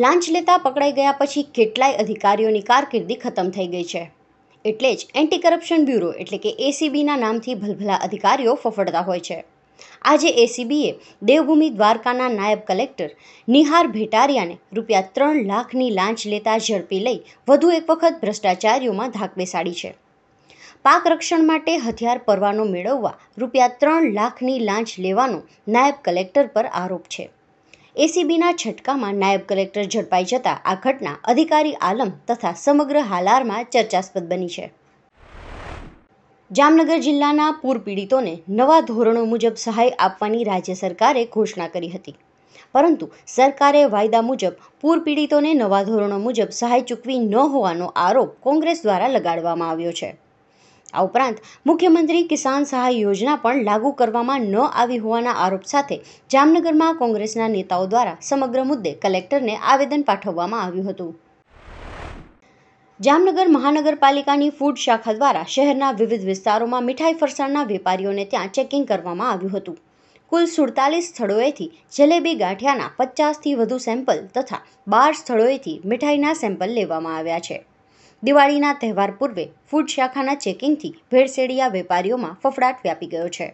લાંચ લેતા પકડાઈ ગયા પછી કેટલાય અધિકારીઓની કારકિર્દી ખતમ થઈ ગઈ છે એટલે જ એન્ટી કરપ્શન બ્યુરો એટલે કે એસીબીના નામથી ભલભલા અધિકારીઓ ફફડતા હોય છે આજે એસીબીએ દેવભૂમિ દ્વારકાના નાયબ કલેક્ટર નિહાર ભેટારિયાને રૂપિયા ત્રણ લાખની લાંચ લેતા ઝડપી લઈ વધુ એક વખત ભ્રષ્ટાચારીઓમાં ધાક બેસાડી છે પાક રક્ષણ માટે હથિયાર પરવાનો મેળવવા રૂપિયા ત્રણ લાખની લાંચ લેવાનો નાયબ કલેક્ટર પર આરોપ છે એસીબીના છટકામાં નાયબ કલેક્ટર ઝડપાઈ જતા આ ઘટના અધિકારી આલમ તથા સમગ્ર હાલારમાં ચર્ચાસ્પદ બની છે જામનગર જિલ્લાના પૂર પીડિતોને નવા ધોરણો મુજબ સહાય આપવાની રાજ્ય સરકારે ઘોષણા કરી હતી પરંતુ સરકારે વાયદા મુજબ પૂર પીડિતોને નવા ધોરણો મુજબ સહાય ચૂકવી ન હોવાનો આરોપ કોંગ્રેસ દ્વારા લગાડવામાં આવ્યો છે આ ઉપરાંત મુખ્યમંત્રી કિસાન સહાય યોજના પણ લાગુ કરવામાં ન આવી હોવાના આરોપ સાથે જામનગરમાં કોંગ્રેસના નેતાઓ દ્વારા સમગ્ર મુદ્દે કલેક્ટરને આવેદન પાઠવવામાં આવ્યું હતું જામનગર મહાનગરપાલિકાની ફૂડ શાખા દ્વારા શહેરના વિવિધ વિસ્તારોમાં મીઠાઈ ફરસાણના વેપારીઓને ત્યાં ચેકિંગ કરવામાં આવ્યું હતું કુલ સુડતાલીસ સ્થળોએથી જલેબી ગાંઠિયાના પચાસથી વધુ સેમ્પલ તથા બાર સ્થળોએથી મીઠાઈના સેમ્પલ લેવામાં આવ્યા છે દિવાળીના તહેવાર પૂર્વે ફૂડ શાખાના ચેકિંગથી ભેળસેળિયા વેપારીઓમાં ફફડાટ વ્યાપી ગયો છે